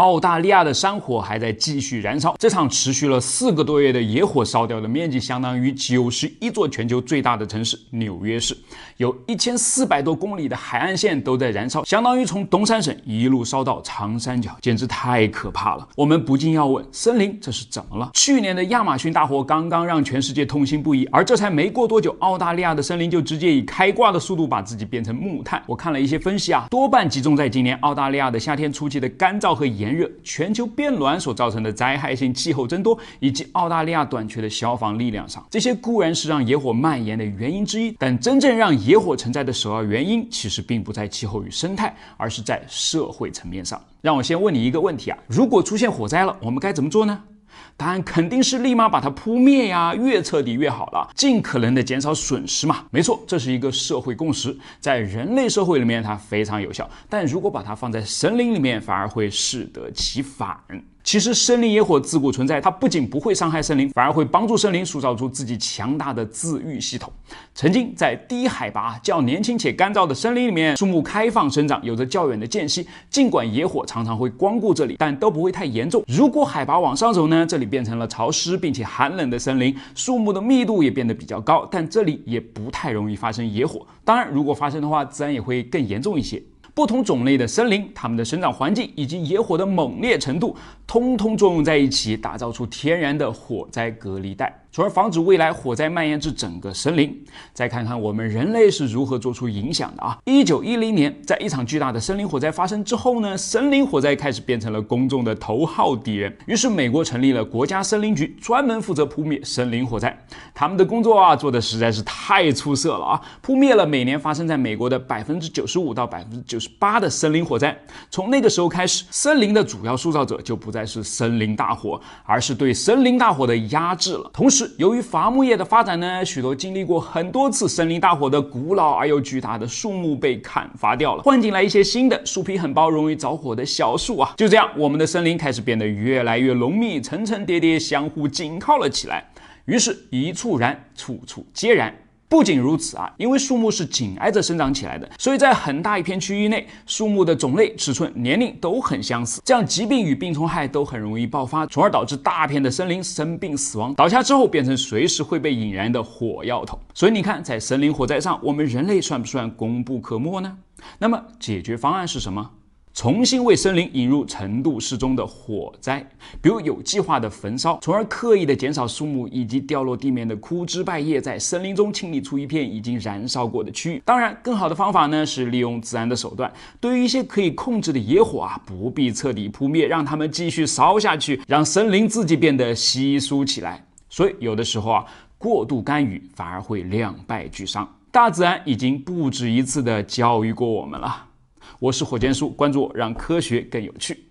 澳大利亚的山火还在继续燃烧，这场持续了四个多月的野火烧掉的面积相当于九十一座全球最大的城市纽约市，有一千四百多公里的海岸线都在燃烧，相当于从东三省一路烧到长三角，简直太可怕了。我们不禁要问：森林这是怎么了？去年的亚马逊大火刚刚让全世界痛心不已，而这才没过多久，澳大利亚的森林就直接以开挂的速度把自己变成木炭。我看了一些分析啊，多半集中在今年澳大利亚的夏天初期的干燥和严。热、全球变暖所造成的灾害性气候增多，以及澳大利亚短缺的消防力量上，这些固然是让野火蔓延的原因之一，但真正让野火成灾的首要原因，其实并不在气候与生态，而是在社会层面上。让我先问你一个问题啊，如果出现火灾了，我们该怎么做呢？答案肯定是立马把它扑灭呀，越彻底越好了，尽可能的减少损失嘛。没错，这是一个社会共识，在人类社会里面它非常有效，但如果把它放在神灵里面，反而会适得其反。其实森林野火自古存在，它不仅不会伤害森林，反而会帮助森林塑造出自己强大的自愈系统。曾经在低海拔、较年轻且干燥的森林里面，树木开放生长，有着较远的间隙，尽管野火常常会光顾这里，但都不会太严重。如果海拔往上走呢？这里变成了潮湿并且寒冷的森林，树木的密度也变得比较高，但这里也不太容易发生野火。当然，如果发生的话，自然也会更严重一些。不同种类的森林，它们的生长环境以及野火的猛烈程度。通通作用在一起，打造出天然的火灾隔离带，从而防止未来火灾蔓延至整个森林。再看看我们人类是如何做出影响的啊！一九一零年，在一场巨大的森林火灾发生之后呢，森林火灾开始变成了公众的头号敌人。于是，美国成立了国家森林局，专门负责扑灭森林火灾。他们的工作啊，做的实在是太出色了啊！扑灭了每年发生在美国的百分之九十五到百分之九十八的森林火灾。从那个时候开始，森林的主要塑造者就不再。还是森林大火，而是对森林大火的压制了。同时，由于伐木业的发展呢，许多经历过很多次森林大火的古老而又巨大的树木被砍伐掉了，换进来一些新的树皮很薄、容易着火的小树啊。就这样，我们的森林开始变得越来越浓密，层层叠叠，相互紧靠了起来。于是，一处燃，处处皆燃。不仅如此啊，因为树木是紧挨着生长起来的，所以在很大一片区域内，树木的种类、尺寸、年龄都很相似，这样疾病与病虫害都很容易爆发，从而导致大片的森林生病、死亡、倒下之后变成随时会被引燃的火药桶。所以你看，在森林火灾上，我们人类算不算功不可没呢？那么解决方案是什么？重新为森林引入程度适中的火灾，比如有计划的焚烧，从而刻意的减少树木以及掉落地面的枯枝败叶，在森林中清理出一片已经燃烧过的区域。当然，更好的方法呢是利用自然的手段，对于一些可以控制的野火啊，不必彻底扑灭，让它们继续烧下去，让森林自己变得稀疏起来。所以，有的时候啊，过度干预反而会两败俱伤。大自然已经不止一次的教育过我们了。我是火箭叔，关注我，让科学更有趣。